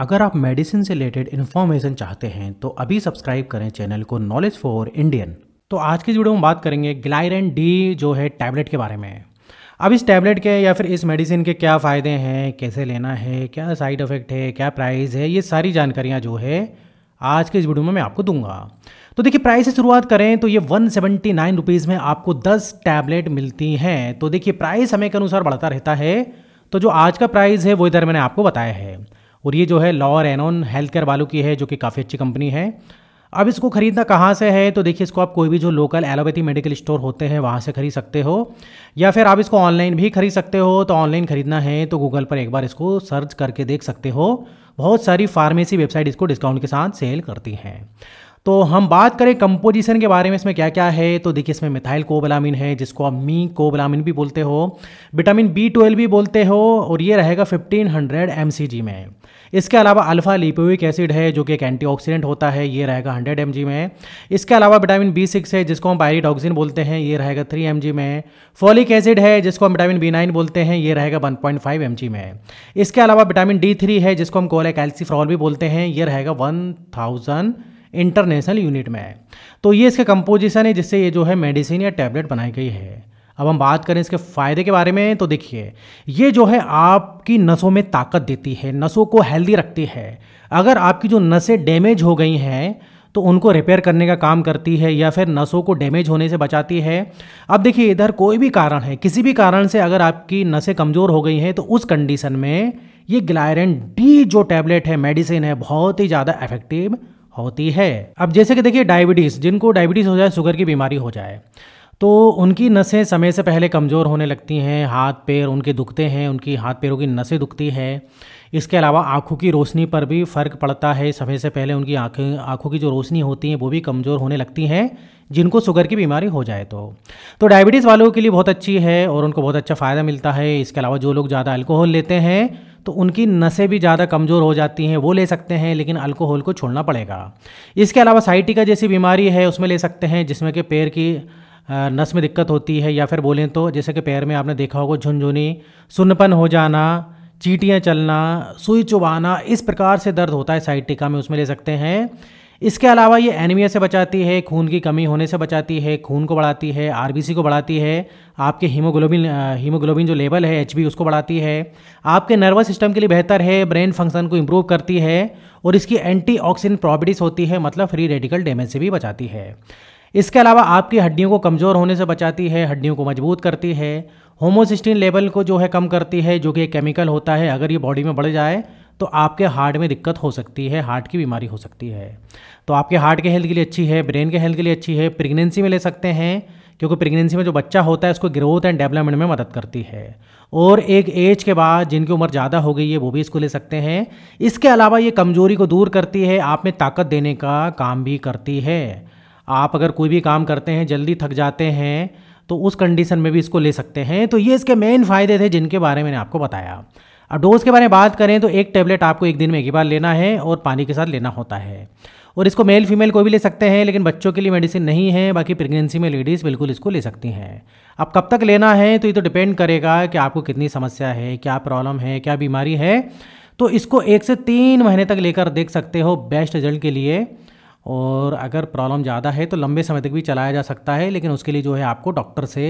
अगर आप मेडिसिन से रिलेटेड इन्फॉर्मेशन चाहते हैं तो अभी सब्सक्राइब करें चैनल को नॉलेज फॉर इंडियन तो आज की वीडियो में बात करेंगे ग्लाइरन डी जो है टैबलेट के बारे में अब इस टैबलेट के या फिर इस मेडिसिन के क्या फ़ायदे हैं कैसे लेना है क्या साइड इफ़ेक्ट है क्या प्राइस है ये सारी जानकारियाँ जो है आज के इस वीडियो में मैं आपको दूंगा तो देखिए प्राइस से शुरुआत करें तो ये वन सेवेंटी नाइन रुपीज़ में आपको दस टैबलेट मिलती हैं तो देखिए प्राइस समय के अनुसार बढ़ता रहता है तो जो आज का प्राइस है वो इधर मैंने आपको बताया है और ये जो है लॉर एनॉन हेल्थ केयर वालों की है जो कि काफ़ी अच्छी कंपनी है अब इसको खरीदना कहाँ से है तो देखिए इसको आप कोई भी जो लोकल एलोपैथी मेडिकल स्टोर होते हैं वहाँ से खरीद सकते हो या फिर आप इसको ऑनलाइन भी खरीद सकते हो तो ऑनलाइन खरीदना है तो गूगल पर एक बार इसको सर्च करके देख सकते हो बहुत सारी फार्मेसी वेबसाइट इसको डिस्काउंट के साथ सेल करती हैं तो हम बात करें कंपोजिशन के बारे में इसमें क्या क्या है तो देखिए इसमें मिथाइल कोबलामिन है जिसको आप मी कोबलामिन भी बोलते हो विटामिन बी ट्वेल्व भी बोलते हो और ये रहेगा 1500 हंड्रेड एम में इसके अलावा अल्फा लिपोविक एसिड है जो कि एक एंटीऑक्सीडेंट होता है ये रहेगा 100 एम में इसके अलावा विटामिन बी सिक्स है जिसको हम बायरिडॉक्सिन बोलते हैं ये रहेगा 3 एम में फॉलिक एसिड है जिसको हम विटामिन बी नाइन बोलते हैं ये रहेगा 1.5 पॉइंट में इसके अलावा विटामिन डी थ्री है जिसको हम कोले कैल्सीफ्रॉल भी बोलते हैं ये रहेगा वन थाउजेंड इंटरनेशनल यूनिट में है तो ये इसके कंपोजिशन है जिससे ये जो है मेडिसिन या टैबलेट बनाई गई है अब हम बात करें इसके फ़ायदे के बारे में तो देखिए ये जो है आपकी नसों में ताकत देती है नसों को हेल्दी रखती है अगर आपकी जो नसें डैमेज हो गई हैं तो उनको रिपेयर करने का काम करती है या फिर नसों को डैमेज होने से बचाती है अब देखिए इधर कोई भी कारण है किसी भी कारण से अगर आपकी नसें कमज़ोर हो गई हैं तो उस कंडीशन में ये ग्लायरन डी जो टैबलेट है मेडिसिन है बहुत ही ज़्यादा इफेक्टिव होती है अब जैसे कि देखिए डायबिटीज़ जिनको डायबिटीज़ हो जाए शुगर की बीमारी हो जाए तो उनकी नसें समय से पहले कमज़ोर होने लगती हैं हाथ पैर उनके दुखते हैं उनकी हाथ पैरों की नसें दुखती हैं इसके अलावा आँखों की रोशनी पर भी फ़र्क पड़ता है समय से पहले उनकी आँखें आँखों की जो रोशनी होती है वो भी कमज़ोर होने लगती हैं जिनको शुगर की बीमारी हो जाए तो तो डायबिटीज़ वालों के लिए बहुत अच्छी है और उनको बहुत अच्छा फ़ायदा मिलता है इसके अलावा जो लोग ज़्यादा अल्कोहल लेते हैं तो उनकी नसें भी ज़्यादा कमज़ोर हो जाती हैं वो ले सकते हैं लेकिन अल्कोहल को छोड़ना पड़ेगा इसके अलावा साइटिका जैसी बीमारी है उसमें ले सकते हैं जिसमें कि पैर की नस में दिक्कत होती है या फिर बोलें तो जैसे कि पैर में आपने देखा होगा झुनझुनी सुनपन हो जाना चीटियाँ चलना सुई चुबाना इस प्रकार से दर्द होता है साइटिका में उसमें ले सकते हैं इसके अलावा ये एनीमिया से बचाती है खून की कमी होने से बचाती है खून को बढ़ाती है आरबीसी को बढ़ाती है आपके हीमोग्लोबिन हीमोग्लोबिन जो लेवल है एच उसको बढ़ाती है आपके नर्वस सिस्टम के लिए बेहतर है ब्रेन फंक्शन को इम्प्रूव करती है और इसकी एंटी प्रॉपर्टीज़ होती है मतलब फ्री रेडिकल डैमेज से भी बचाती है इसके अलावा आपकी हड्डियों को कमज़ोर होने से बचाती है हड्डियों को मजबूत करती है होमोसिस्टिन लेवल को जो है कम करती है जो कि एक केमिकल होता है अगर ये बॉडी में बढ़ जाए तो आपके हार्ट में दिक्कत हो सकती है हार्ट की बीमारी हो सकती है तो आपके हार्ट के हेल्थ के लिए अच्छी है ब्रेन के हेल्थ के लिए अच्छी है प्रेगनेंसी में ले सकते हैं क्योंकि प्रेगनेंसी में जो बच्चा होता है उसको ग्रोथ एंड डेवलपमेंट में मदद करती है और एक एज के बाद जिनकी उम्र ज़्यादा हो गई है वो भी इसको ले सकते हैं इसके अलावा ये कमजोरी को दूर करती है आप में ताकत देने का काम भी करती है आप अगर कोई भी काम करते हैं जल्दी थक जाते हैं तो उस कंडीशन में भी इसको ले सकते हैं तो ये इसके मेन फ़ायदे थे जिनके बारे में मैंने आपको बताया अब डोज के बारे में बात करें तो एक टैबलेट आपको एक दिन में एक ही बार लेना है और पानी के साथ लेना होता है और इसको मेल फीमेल कोई भी ले सकते हैं लेकिन बच्चों के लिए मेडिसिन नहीं है बाकी प्रेगनेंसी में लेडीज़ बिल्कुल इसको ले सकती हैं अब कब तक लेना है तो ये तो डिपेंड करेगा कि आपको कितनी समस्या है क्या प्रॉब्लम है क्या बीमारी है तो इसको एक से तीन महीने तक लेकर देख सकते हो बेस्ट रिजल्ट के लिए और अगर प्रॉब्लम ज़्यादा है तो लंबे समय तक भी चलाया जा सकता है लेकिन उसके लिए जो है आपको डॉक्टर से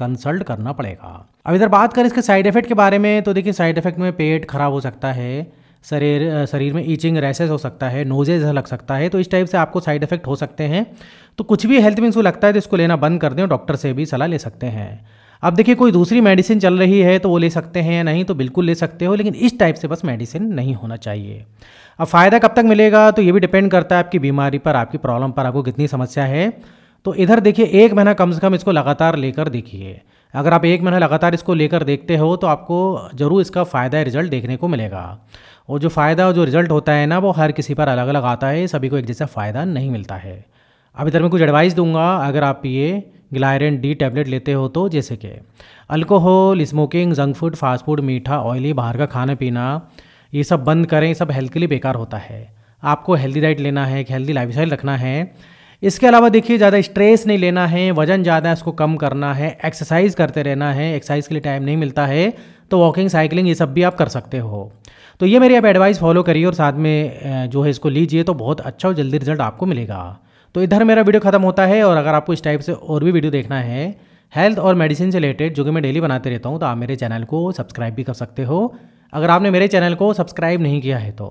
कंसल्ट करना पड़ेगा अब इधर बात करें इसके साइड इफेक्ट के बारे में तो देखिए साइड इफेक्ट में पेट खराब हो सकता है शरीर शरीर में ईचिंग रैसेस हो सकता है नोजेज लग सकता है तो इस टाइप से आपको साइड इफेक्ट हो सकते हैं तो कुछ भी हेल्थ में इशू लगता है तो इसको लेना बंद कर दें डॉक्टर से भी सलाह ले सकते हैं अब देखिए कोई दूसरी मेडिसिन चल रही है तो वो ले सकते हैं या नहीं तो बिल्कुल ले सकते हो लेकिन इस टाइप से बस मेडिसिन नहीं होना चाहिए अब फ़ायदा कब तक मिलेगा तो ये भी डिपेंड करता है आपकी बीमारी पर आपकी प्रॉब्लम पर आपको कितनी समस्या है तो इधर देखिए एक महीना कम से कम इसको लगातार लेकर देखिए अगर आप एक महीना लगातार इसको लेकर देखते हो तो आपको ज़रूर इसका फ़ायदा रिजल्ट देखने को मिलेगा और जो फ़ायदा और जो रिजल्ट होता है ना वो हर किसी पर अलग अलग आता है सभी को एक जैसा फ़ायदा नहीं मिलता है अब इधर मैं कुछ एडवाइस दूंगा अगर आप ये ग्लायरन डी टैबलेट लेते हो तो जैसे कि alcohol smoking junk food fast food मीठा ऑयली बाहर का खाना पीना ये सब बंद करें ये सब हेल्थ के लिए बेकार होता है आपको हेल्दी डाइट लेना है एक हेल्दी लाइफ रखना है इसके अलावा देखिए ज़्यादा स्ट्रेस नहीं लेना है वजन ज़्यादा है उसको कम करना है एक्सरसाइज करते रहना है एक्सरसाइज के लिए टाइम नहीं मिलता है तो वॉकिंग साइकिलिंग ये सब भी आप कर सकते हो तो ये मेरी आप एडवाइस फॉलो करिए और साथ में जो है इसको लीजिए तो बहुत अच्छा और जल्दी रिजल्ट आपको मिलेगा तो इधर मेरा वीडियो ख़त्म होता है और अगर आपको इस टाइप से और भी वीडियो देखना है हेल्थ और मेडिसिन से रिलेटेड जो कि मैं डेली बनाते रहता हूँ तो आप मेरे चैनल को सब्सक्राइब भी कर सकते हो अगर आपने मेरे चैनल को सब्सक्राइब नहीं किया है तो